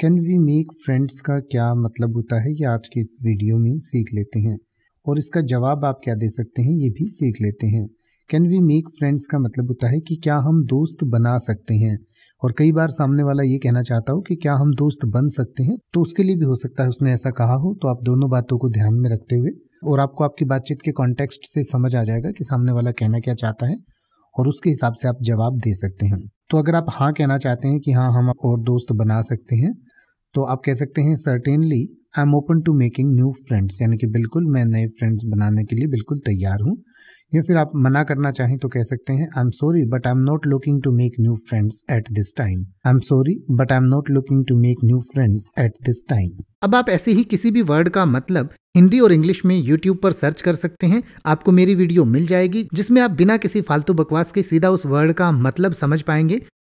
can we make friends का क्या मतलब होता है ये आज की इस वीडियो में सीख लेते हैं और इसका जवाब आप क्या दे सकते हैं ये भी सीख लेते हैं कैन वी मेक फ्रेंड्स का मतलब होता है कि क्या हम दोस्त बना सकते हैं और कई बार सामने वाला ये कहना चाहता हो कि क्या हम दोस्त बन सकते हैं तो उसके लिए भी हो सकता है उसने ऐसा कहा हो तो आप दोनों बातों को ध्यान में रखते हुए और आपको आपकी बातचीत के कॉन्टेक्स्ट से समझ आ जाएगा कि सामने वाला कहना क्या चाहता है और उसके हिसाब से आप जवाब दे सकते हैं तो अगर आप हाँ कहना चाहते हैं कि हाँ हम और दोस्त बना सकते हैं तो आप कह सकते हैं certainly I am open to making new friends यानी कि बिल्कुल मैं नए फ्रेंड्स बनाने के लिए बिल्कुल तैयार हूँ या फिर आप मना करना चाहें तो कह सकते हैं I am sorry but I am not looking to make new friends at this time I am sorry but I am not looking to make new friends at this time अब आप ऐसे ही किसी भी वर्ड का मतलब हिंदी और English में YouTube पर सर्च कर सकते हैं आपको मेरी वीडियो मिल जाएगी जिसमें आप बिना किसी फालतू बकवास के सीधा उस वर्ड का मतलब समझ पाएंगे